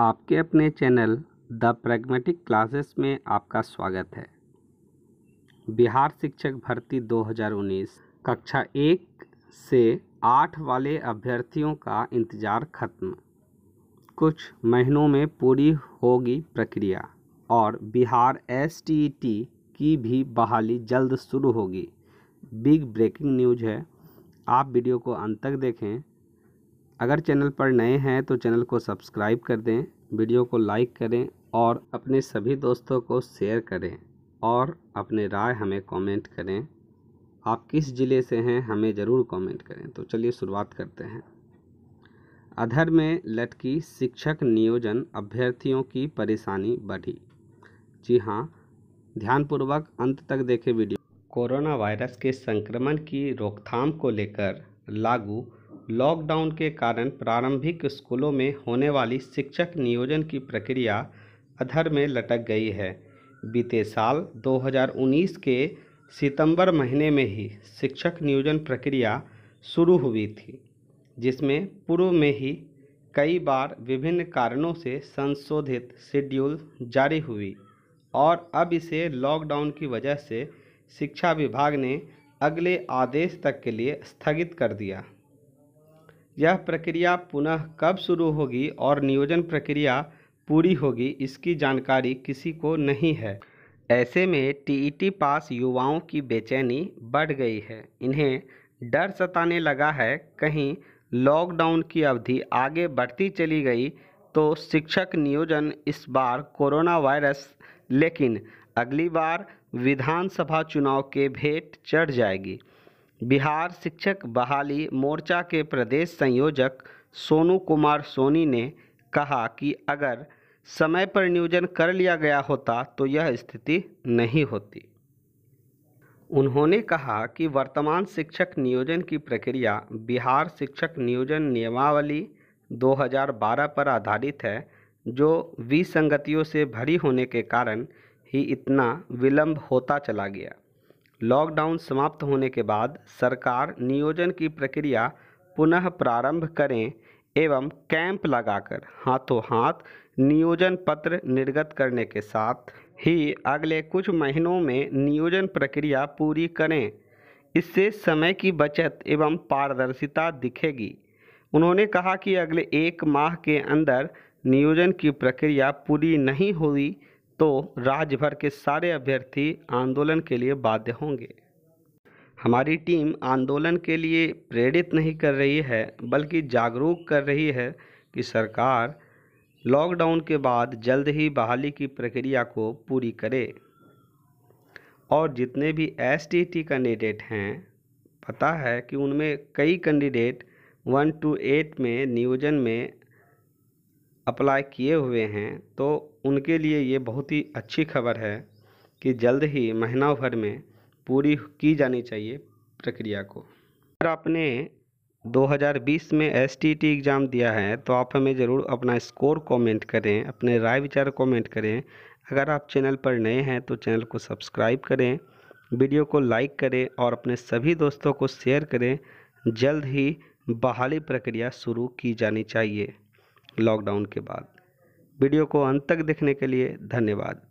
आपके अपने channel the pragmatic classes में आपका स्वागत है बिहार शिक्षक भर्ती 2019 कक्षा एक से आठ वाले अभ्यर्थियों का इंतज़ार खत्म कुछ महीनों में पूरी होगी प्रक्रिया और बिहार एस e की भी बहाली जल्द शुरू होगी बिग ब्रेकिंग न्यूज है आप वीडियो को अंत तक देखें अगर चैनल पर नए हैं तो चैनल को सब्सक्राइब कर दें वीडियो को लाइक करें और अपने सभी दोस्तों को शेयर करें और अपने राय हमें कमेंट करें आप किस ज़िले से हैं हमें ज़रूर कमेंट करें तो चलिए शुरुआत करते हैं अधर में लटकी शिक्षक नियोजन अभ्यर्थियों की परेशानी बढ़ी जी हाँ ध्यानपूर्वक अंत तक देखें वीडियो कोरोना वायरस के संक्रमण की रोकथाम को लेकर लागू लॉकडाउन के कारण प्रारंभिक स्कूलों में होने वाली शिक्षक नियोजन की प्रक्रिया अधर में लटक गई है बीते साल 2019 के सितंबर महीने में ही शिक्षक नियोजन प्रक्रिया शुरू हुई थी जिसमें पूर्व में ही कई बार विभिन्न कारणों से संशोधित शेड्यूल जारी हुई और अब इसे लॉकडाउन की वजह से शिक्षा विभाग ने अगले आदेश तक के लिए स्थगित कर दिया यह प्रक्रिया पुनः कब शुरू होगी और नियोजन प्रक्रिया पूरी होगी इसकी जानकारी किसी को नहीं है ऐसे में टीईटी पास युवाओं की बेचैनी बढ़ गई है इन्हें डर सताने लगा है कहीं लॉकडाउन की अवधि आगे बढ़ती चली गई तो शिक्षक नियोजन इस बार कोरोना वायरस लेकिन अगली बार विधानसभा चुनाव के भेंट चढ़ जाएगी बिहार शिक्षक बहाली मोर्चा के प्रदेश संयोजक सोनू कुमार सोनी ने कहा कि अगर समय पर नियोजन कर लिया गया होता तो यह स्थिति नहीं होती उन्होंने कहा कि वर्तमान शिक्षक नियोजन की प्रक्रिया बिहार शिक्षक नियोजन नियमावली 2012 पर आधारित है जो विसंगतियों से भरी होने के कारण ही इतना विलंब होता चला गया लॉकडाउन समाप्त होने के बाद सरकार नियोजन की प्रक्रिया पुनः प्रारंभ करें एवं कैंप लगाकर हाथों हाथ नियोजन पत्र निर्गत करने के साथ ही अगले कुछ महीनों में नियोजन प्रक्रिया पूरी करें इससे समय की बचत एवं पारदर्शिता दिखेगी उन्होंने कहा कि अगले एक माह के अंदर नियोजन की प्रक्रिया पूरी नहीं हुई तो राज्य भर के सारे अभ्यर्थी आंदोलन के लिए बाध्य होंगे हमारी टीम आंदोलन के लिए प्रेरित नहीं कर रही है बल्कि जागरूक कर रही है कि सरकार लॉकडाउन के बाद जल्द ही बहाली की प्रक्रिया को पूरी करे और जितने भी एस कैंडिडेट हैं पता है कि उनमें कई कैंडिडेट वन टू एट में नियोजन में अप्लाई किए हुए हैं तो उनके लिए ये बहुत ही अच्छी खबर है कि जल्द ही महीना भर में पूरी की जानी चाहिए प्रक्रिया को अगर आपने 2020 में एस टी एग्ज़ाम दिया है तो आप हमें ज़रूर अपना स्कोर कमेंट करें अपने राय विचार कमेंट करें अगर आप चैनल पर नए हैं तो चैनल को सब्सक्राइब करें वीडियो को लाइक करें और अपने सभी दोस्तों को शेयर करें जल्द ही बहाली प्रक्रिया शुरू की जानी चाहिए लॉकडाउन के बाद वीडियो को अंत तक देखने के लिए धन्यवाद